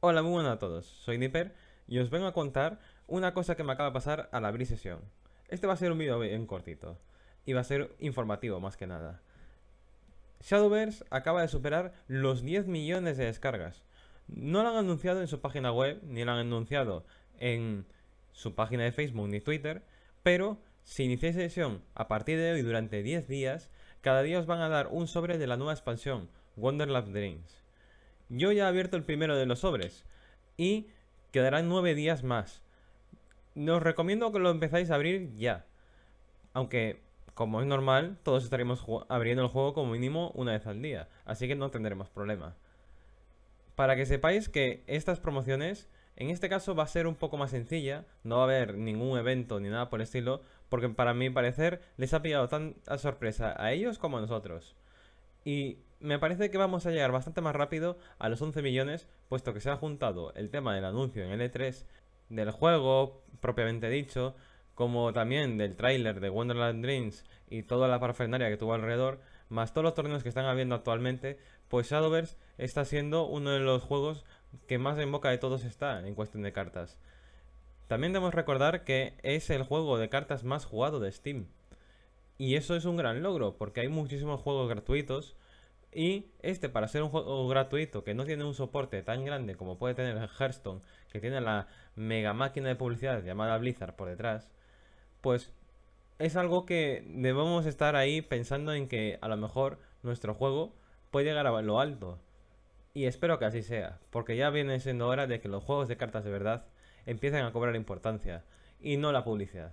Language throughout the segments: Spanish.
Hola, muy buenas a todos, soy Nipper y os vengo a contar una cosa que me acaba de pasar al abrir sesión. Este va a ser un vídeo bien cortito y va a ser informativo más que nada. Shadowverse acaba de superar los 10 millones de descargas. No lo han anunciado en su página web, ni lo han anunciado en su página de Facebook ni Twitter, pero si iniciáis sesión a partir de hoy durante 10 días, cada día os van a dar un sobre de la nueva expansión, Wonderland Dreams. Yo ya he abierto el primero de los sobres y quedarán nueve días más. Nos recomiendo que lo empezáis a abrir ya. Aunque, como es normal, todos estaremos abriendo el juego como mínimo una vez al día. Así que no tendremos problema. Para que sepáis que estas promociones, en este caso va a ser un poco más sencilla. No va a haber ningún evento ni nada por el estilo. Porque para mi parecer les ha pillado tanta sorpresa a ellos como a nosotros. Y me parece que vamos a llegar bastante más rápido a los 11 millones, puesto que se ha juntado el tema del anuncio en L3, del juego propiamente dicho, como también del tráiler de Wonderland Dreams y toda la parafernalia que tuvo alrededor, más todos los torneos que están habiendo actualmente, pues Shadowverse está siendo uno de los juegos que más en boca de todos está en cuestión de cartas. También debemos recordar que es el juego de cartas más jugado de Steam. Y eso es un gran logro, porque hay muchísimos juegos gratuitos y este, para ser un juego gratuito que no tiene un soporte tan grande como puede tener Hearthstone, que tiene la mega máquina de publicidad llamada Blizzard por detrás, pues es algo que debemos estar ahí pensando en que a lo mejor nuestro juego puede llegar a lo alto. Y espero que así sea, porque ya viene siendo hora de que los juegos de cartas de verdad empiecen a cobrar importancia y no la publicidad.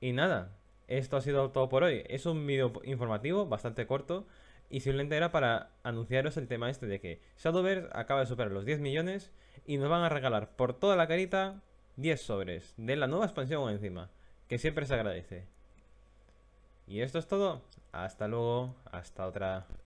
Y nada, esto ha sido todo por hoy. Es un vídeo informativo bastante corto y simplemente era para anunciaros el tema este de que Shadowverse acaba de superar los 10 millones y nos van a regalar por toda la carita 10 sobres de la nueva expansión encima, que siempre se agradece. Y esto es todo. Hasta luego, hasta otra.